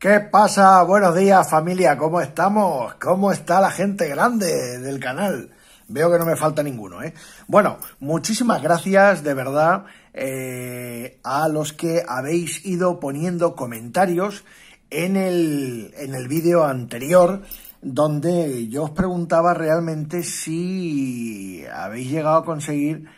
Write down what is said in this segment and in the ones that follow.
¿Qué pasa? Buenos días familia, ¿cómo estamos? ¿Cómo está la gente grande del canal? Veo que no me falta ninguno, ¿eh? Bueno, muchísimas gracias de verdad eh, a los que habéis ido poniendo comentarios en el, en el vídeo anterior donde yo os preguntaba realmente si habéis llegado a conseguir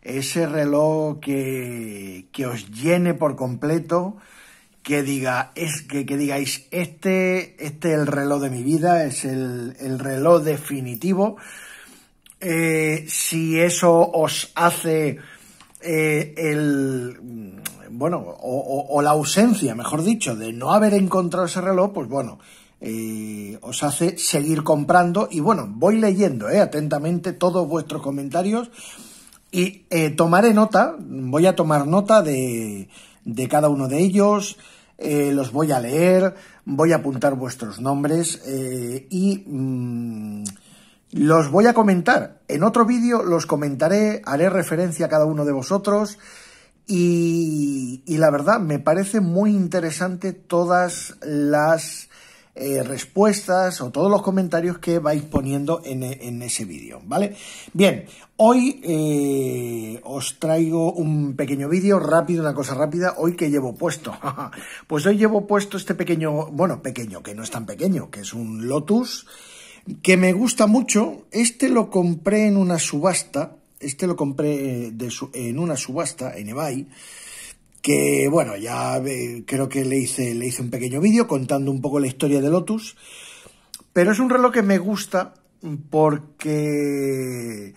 ese reloj que, que os llene por completo, que diga, es que, digáis, este, este es el reloj de mi vida, es el, reloj definitivo. Eh, si eso os hace eh, el bueno, o, la ausencia, mejor dicho, de no haber encontrado ese reloj, pues bueno, eh, os hace seguir comprando. Y bueno, voy leyendo atentamente todos vuestros comentarios y tomaré nota, voy a tomar nota de, de cada uno de ellos. Eh, los voy a leer, voy a apuntar vuestros nombres eh, y mm, los voy a comentar. En otro vídeo los comentaré, haré referencia a cada uno de vosotros y la verdad me parece muy interesante todas las eh, respuestas o todos los comentarios que vais poniendo en, e, ese vídeo, ¿vale? Bien, hoy eh, os traigo un pequeño vídeo rápido, una cosa rápida, hoy que llevo puesto. pues hoy llevo puesto este pequeño, bueno, pequeño, que no es tan pequeño, que es un Lotus, que me gusta mucho. Este lo compré en una subasta, este lo compré eh, en una subasta en eBay que bueno, ya eh, creo que le hice, le hice un pequeño vídeo contando un poco la historia de Lotus, pero es un reloj que me gusta porque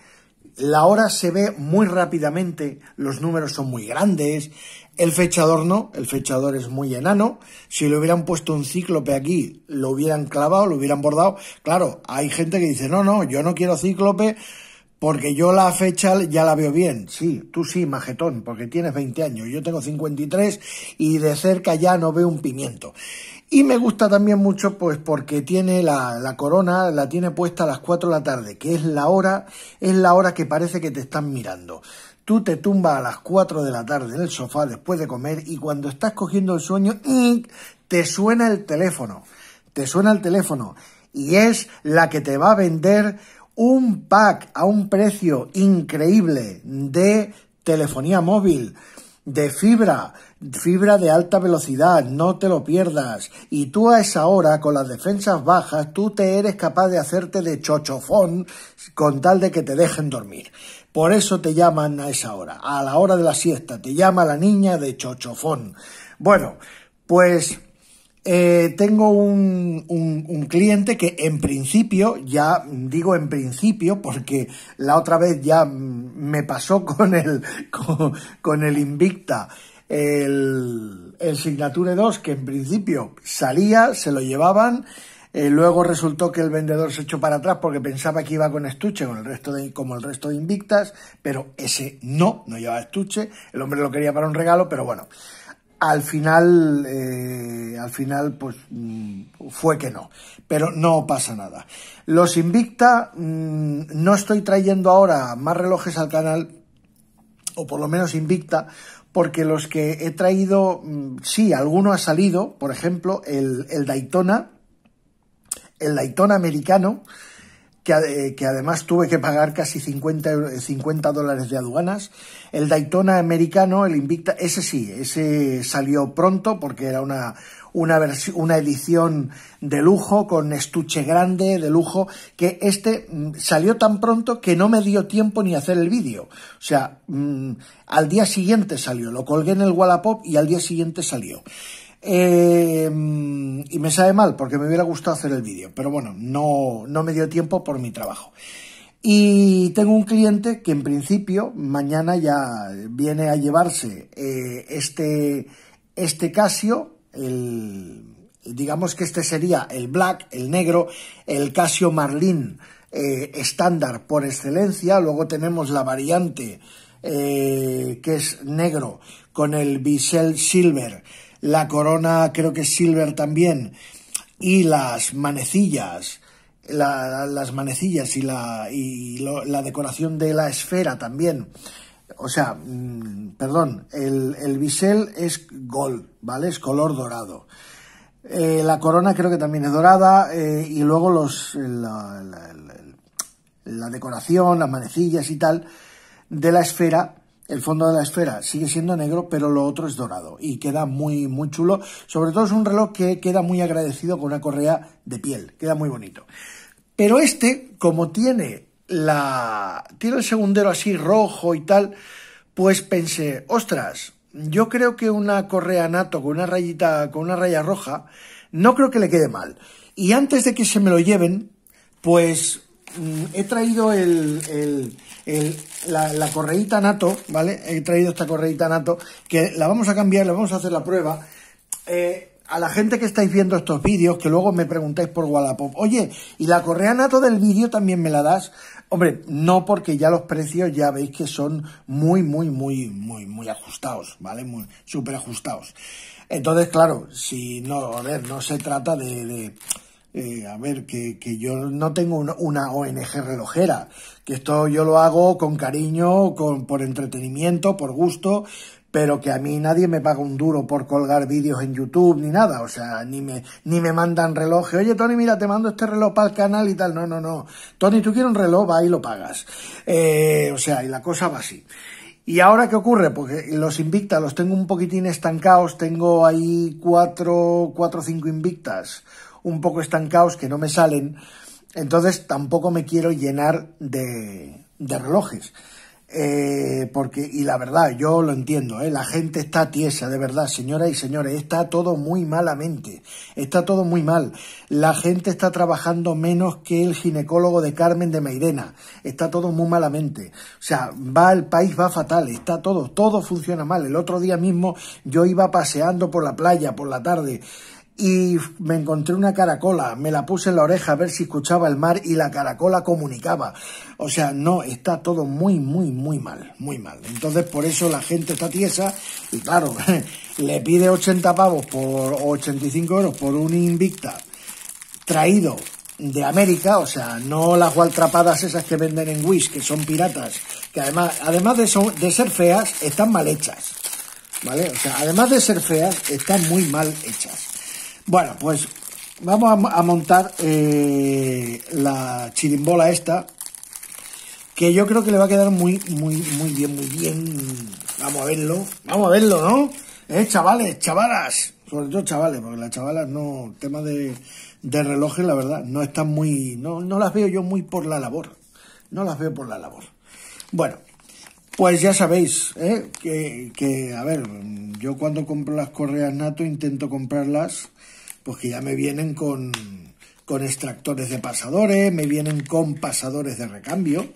la hora se ve muy rápidamente, los números son muy grandes, el fechador no, el fechador es muy enano, si le hubieran puesto un cíclope aquí, lo hubieran clavado, lo hubieran bordado, claro, hay gente que dice, no, no, yo no quiero cíclope, porque yo la fecha ya la veo bien. Sí, tú sí, majetón, porque tienes 20 años. Yo tengo 53 y de cerca ya no veo un pimiento. Y me gusta también mucho, pues, porque tiene la, corona, la tiene puesta a las 4 de la tarde, que es la hora, es la hora que parece que te están mirando. Tú te tumbas a las 4 de la tarde en el sofá después de comer y cuando estás cogiendo el sueño, te suena el teléfono. Te suena el teléfono. Y es la que te va a vender un pack a un precio increíble de telefonía móvil, de fibra, fibra de alta velocidad, no te lo pierdas. Y tú a esa hora, con las defensas bajas, tú te eres capaz de hacerte de chochofón con tal de que te dejen dormir. Por eso te llaman a esa hora, a la hora de la siesta, te llama la niña de chochofón. Bueno, pues eh, tengo un, cliente que en principio, ya digo en principio, porque la otra vez ya me pasó con el, con, el Invicta, el, Signature 2, que en principio salía, se lo llevaban, eh, luego resultó que el vendedor se echó para atrás porque pensaba que iba con estuche con el resto de, como el resto de Invictas, pero ese no, no llevaba estuche. El hombre lo quería para un regalo, pero bueno al final, eh, al final, pues mm, fue que no. Pero no pasa nada. Los Invicta, mm, no estoy trayendo ahora más relojes al canal, o por lo menos Invicta, porque los que he traído, mm, sí, alguno ha salido, por ejemplo, el, el Daytona, el Daytona americano, que, además tuve que pagar casi 50, eh, dólares de aduanas. El Daytona americano, el Invicta, ese sí, ese salió pronto porque era una, una, edición de lujo con estuche grande, de lujo, que este mm, salió tan pronto que no me dio tiempo ni hacer el vídeo. O sea, mm, al día siguiente salió, lo colgué en el Wallapop y al día siguiente salió. Em, y me sabe mal porque me hubiera gustado hacer el vídeo, pero bueno, no, me dio tiempo por mi trabajo. Y tengo un cliente que en principio mañana ya viene a llevarse eh, este, este, Casio, digamos que este sería el black, el negro, el Casio Marlin eh, estándar por excelencia, luego tenemos la variante eh, que es negro con el bisel silver la corona creo que es silver también, y las manecillas, las manecillas y, la, y la decoración de la esfera también. O sea, mm, perdón, el, el bisel es gold, ¿vale? Es color dorado. Eh, la corona creo que también es dorada eh, y luego los, eh, la, decoración, las manecillas y tal de la esfera el fondo de la esfera sigue siendo negro, pero lo otro es dorado y queda muy, muy chulo. Sobre todo es un reloj que queda muy agradecido con una correa de piel, queda muy bonito. Pero este, como tiene la. tiene el segundero así rojo y tal, pues pensé, ostras, yo creo que una correa nato con una rayita, con una raya roja, no creo que le quede mal. Y antes de que se me lo lleven, pues he traído el, la, correita nato, ¿vale? He traído esta correita nato, que la vamos a cambiar, le vamos a hacer la prueba. Eh, a la gente que estáis viendo estos vídeos, que luego me preguntáis por Wallapop, oye, ¿y la correa nato del vídeo también me la das? Hombre, no porque ya los precios ya veis que son muy, muy, muy, muy, muy ajustados, ¿vale? Muy, súper ajustados. Entonces, claro, si no, a ver, no se trata de eh, a ver, que, yo no tengo una, ONG relojera, que esto yo lo hago con cariño, con, por entretenimiento, por gusto, pero que a mí nadie me paga un duro por colgar vídeos en YouTube ni nada, o sea, ni me, ni me mandan reloj. oye Tony, mira, te mando este reloj para el canal y tal, no, no, no, Tony, tú quieres un reloj, va y lo pagas, eh, o sea, y la cosa va así. ¿Y ahora qué ocurre? Porque los invicta, los tengo un poquitín estancados, tengo ahí cuatro, cuatro o cinco invictas, un poco estancados que no me salen. Entonces tampoco me quiero llenar de, de relojes. Eh, porque, y la verdad, yo lo entiendo, ¿eh? la gente está tiesa, de verdad, señoras y señores, está todo muy malamente, está todo muy mal. La gente está trabajando menos que el ginecólogo de Carmen de Meirena, está todo muy malamente. O sea, va el país, va fatal, está todo, todo funciona mal. El otro día mismo yo iba paseando por la playa por la tarde y me encontré una caracola, me la puse en la oreja a ver si escuchaba el mar y la caracola comunicaba. O sea, no, está todo muy, muy, muy mal, muy mal. Entonces por eso la gente está tiesa y claro, le pide 80 pavos por 85 euros por un Invicta traído de América, o sea, no las gualtrapadas esas que venden en Wish, que son piratas, que además, además de, de ser feas, están mal hechas. ¿Vale? O sea, además de ser feas, están muy mal hechas. Bueno, pues vamos a, montar eh, la chirimbola esta, que yo creo que le va a quedar muy, muy, muy bien, muy bien. Vamos a verlo, vamos a verlo, ¿no? Eh, chavales, chavalas, sobre todo chavales, porque las chavalas no, tema de, de relojes, la verdad, no están muy, no, no las veo yo muy por la labor, no las veo por la labor. Bueno, pues ya sabéis, ¿eh? que, que, a ver, yo cuando compro las correas nato intento comprarlas pues que ya me vienen con, extractores de pasadores, me vienen con pasadores de recambio.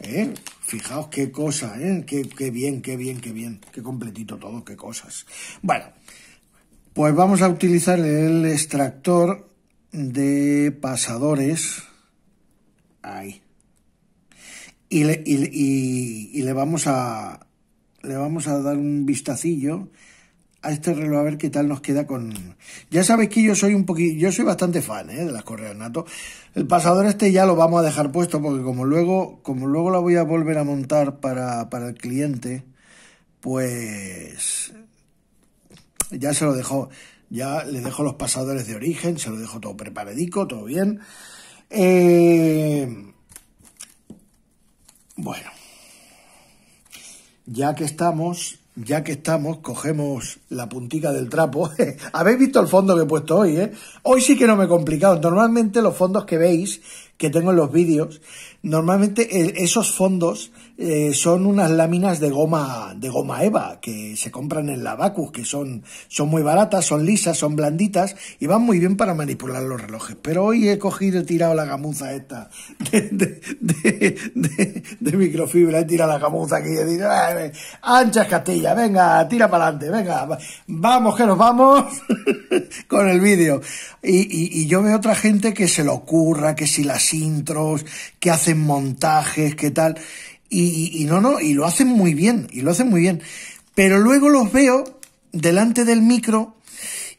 ¿eh? Fijaos qué cosa, ¿eh? qué, bien, qué bien, qué bien, qué completito todo, qué cosas. Bueno, pues vamos a utilizar el extractor de pasadores. Ahí. Y le, y, le, vamos a le vamos a dar un vistacillo a este reloj a ver qué tal nos queda con... Ya sabéis que yo soy un poquito, yo soy bastante fan ¿eh? de las correas nato. El pasador este ya lo vamos a dejar puesto porque como luego, como luego la voy a volver a montar para, para el cliente, pues ya se lo dejo, ya le dejo los pasadores de origen, se lo dejo todo preparadico, todo bien. Eh, bueno, ya que estamos, ya que estamos, cogemos la puntica del trapo. Habéis visto el fondo que he puesto hoy, ¿eh? Hoy sí que no me he complicado. Normalmente los fondos que veis, que tengo en los vídeos, normalmente esos fondos eh, son unas láminas de goma, de goma eva que se compran en la vacu que son, son muy baratas, son lisas, son blanditas y van muy bien para manipular los relojes. Pero hoy he cogido, he tirado la gamuza esta de, de, de, microfibra, he tirado la gamuza que he dicho, anchas Castilla, venga, tira para adelante, venga, vamos que nos vamos con el vídeo. Y, y, y yo veo otra gente que se lo ocurra, que si las intros, que hacen montajes, que tal. Y, no, no, y lo hacen muy bien, y lo hacen muy bien. Pero luego los veo delante del micro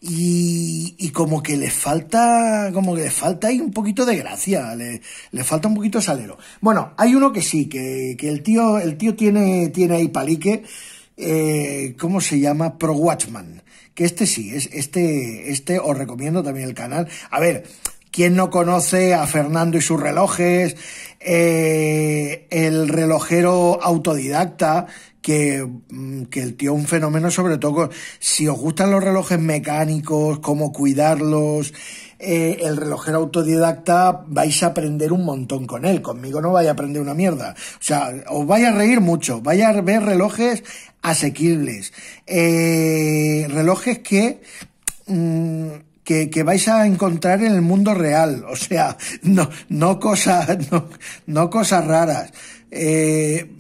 y, como que les falta, como que les falta ahí un poquito de gracia, le, les falta un poquito de salero. Bueno, hay uno que sí, que, el tío, el tío tiene, tiene ahí palique, eh, ¿cómo se llama? Pro Watchman. Que este sí, es, este, este os recomiendo también el canal. A ver, ¿Quién no conoce a Fernando y sus relojes? Eh, el relojero autodidacta, que, mm, que, el tío es un fenómeno, sobre todo si os gustan los relojes mecánicos, cómo cuidarlos, eh, el relojero autodidacta vais a aprender un montón con él, conmigo no vais a aprender una mierda. O sea, os vais a reír mucho, vais a ver relojes asequibles, eh, relojes que... Mm, que, vais a encontrar en el mundo real, o sea, no, no, cosas, no, no cosas raras. Eh,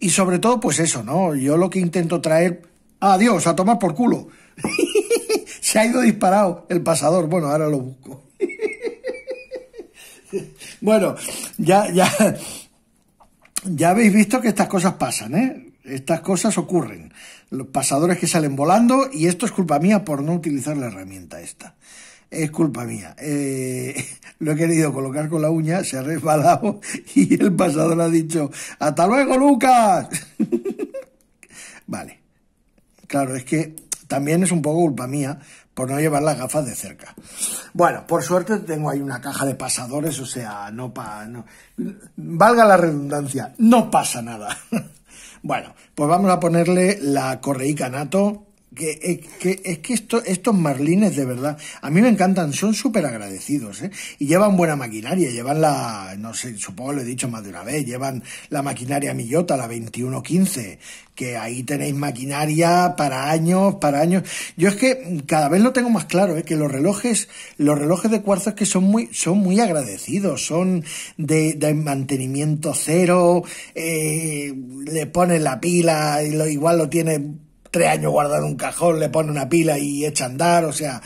y sobre todo, pues eso, ¿no? Yo lo que intento traer... Adiós, a tomar por culo. Se ha ido disparado el pasador. Bueno, ahora lo busco. bueno, ya, ya, ya habéis visto que estas cosas pasan, ¿eh? Estas cosas ocurren los pasadores que salen volando y esto es culpa mía por no utilizar la herramienta esta. Es culpa mía. Eh, lo he querido colocar con la uña, se ha resbalado y el pasador ha dicho, ¡Hasta luego, Lucas! vale. Claro, es que también es un poco culpa mía por no llevar las gafas de cerca. Bueno, por suerte tengo ahí una caja de pasadores, o sea, no pa... No, valga la redundancia, no pasa nada. Bueno, pues vamos a ponerle la correica nato eh, que, es que estos marlines de verdad, a mí me encantan, son súper agradecidos, ¿eh? Y llevan buena maquinaria, llevan la, no sé, supongo lo he dicho más de una vez, llevan la maquinaria Millota, la 2115, que ahí tenéis maquinaria para años, para años. Yo es que cada vez lo tengo más claro, ¿eh? que los relojes, los relojes de cuarzo es que son muy, son muy agradecidos, son de, mantenimiento cero, eh, le pones la pila y lo, igual lo tiene tres años guardando un cajón, le pone una pila y echa andar, o sea,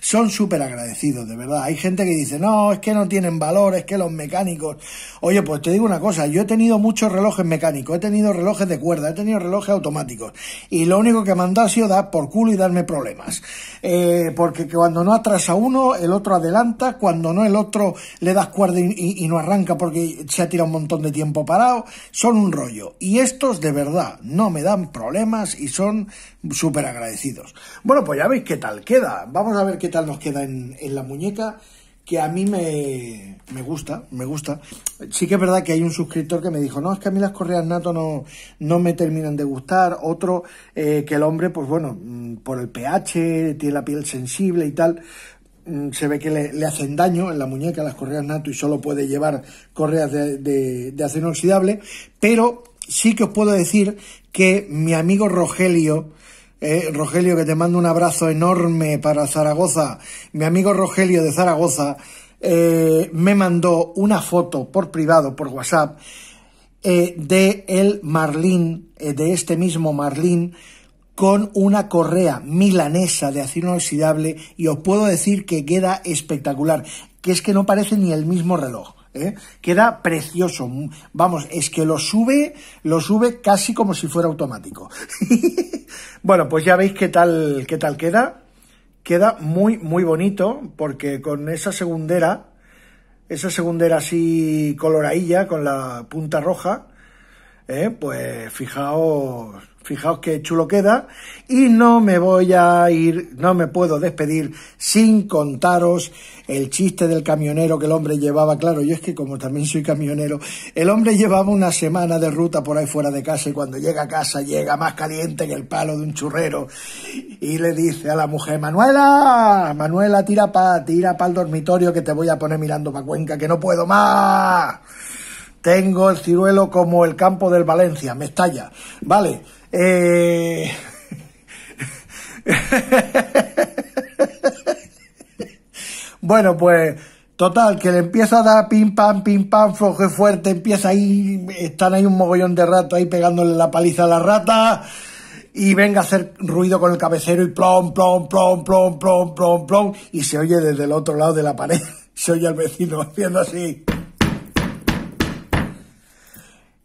son súper agradecidos, de verdad. Hay gente que dice, no, es que no tienen valor, es que los mecánicos. Oye, pues te digo una cosa, yo he tenido muchos relojes mecánicos, he tenido relojes de cuerda, he tenido relojes automáticos. Y lo único que me han dado ha sido dar por culo y darme problemas. Eh, porque cuando no atrasa uno, el otro adelanta, cuando no el otro le das cuerda y, y no arranca porque se ha tirado un montón de tiempo parado. Son un rollo. Y estos, de verdad, no me dan problemas y son súper agradecidos. Bueno, pues ya veis qué tal queda. Vamos a ver qué tal nos queda en, la muñeca, que a mí me, me, gusta, me gusta. Sí que es verdad que hay un suscriptor que me dijo, no, es que a mí las correas nato no, no me terminan de gustar. Otro, eh, que el hombre, pues bueno, mm, por el pH, tiene la piel sensible y tal, mm, se ve que le, hacen daño en la muñeca las correas nato y solo puede llevar correas de, de, de, acero oxidable, pero sí que os puedo decir que mi amigo Rogelio eh, Rogelio, que te mando un abrazo enorme para Zaragoza. Mi amigo Rogelio de Zaragoza eh, me mandó una foto por privado, por WhatsApp, eh, de el Marlín, de este mismo Marlín, con una correa milanesa de acero oxidable y os puedo decir que queda espectacular, que es que no parece ni el mismo reloj. ¿eh? Queda precioso. Vamos, es que lo sube, lo sube casi como si fuera automático. bueno, pues ya veis qué tal, qué tal queda. Queda muy, muy bonito, porque con esa segundera, esa segundera así coloradilla, con la punta roja, ¿eh? pues fijaos, fijaos qué chulo queda. Y no me voy a ir, no me puedo despedir sin contaros el chiste del camionero que el hombre llevaba. Claro, yo es que como también soy camionero, el hombre llevaba una semana de ruta por ahí fuera de casa y cuando llega a casa llega más caliente que el palo de un churrero. Y le dice a la mujer, Manuela, Manuela, tira pa', tira pa el dormitorio que te voy a poner mirando pa' Cuenca, que no puedo más. Tengo el ciruelo como el campo del Valencia, me estalla. Vale. Eh, bueno, pues total, que le empieza a dar pim pam, pim pam, floje fuerte, empieza ahí, están ahí un mogollón de ratas ahí pegándole la paliza a la rata y venga a hacer ruido con el cabecero y plom, plom, plom, plom, plom, plom, plom, y se oye desde el otro lado de la pared, se oye al vecino haciendo así.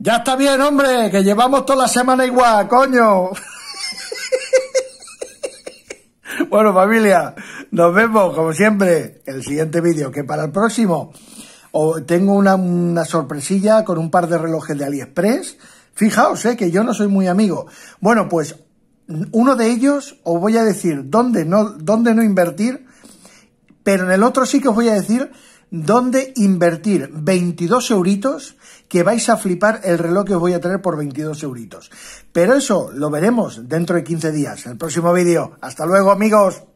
Ya está bien, hombre, que llevamos toda la semana igual, coño. bueno, familia, nos vemos, como siempre, en el siguiente vídeo, que para el próximo tengo una, sorpresilla con un par de relojes de AliExpress. Fijaos, eh, que yo no soy muy amigo. Bueno, pues uno de ellos os voy a decir dónde no, dónde no invertir, pero en el otro sí que os voy a decir dónde invertir 22 euritos que vais a flipar el reloj que os voy a traer por 22 euritos. Pero eso lo veremos dentro de 15 días, el próximo vídeo. Hasta luego amigos.